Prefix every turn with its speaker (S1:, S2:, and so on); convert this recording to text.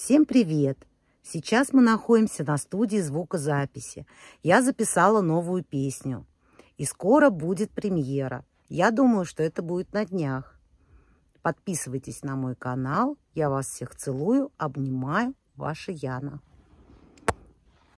S1: Всем привет! Сейчас мы находимся на студии звукозаписи. Я записала новую песню. И скоро будет премьера. Я думаю, что это будет на днях. Подписывайтесь на мой канал. Я вас всех целую, обнимаю. Ваша Яна.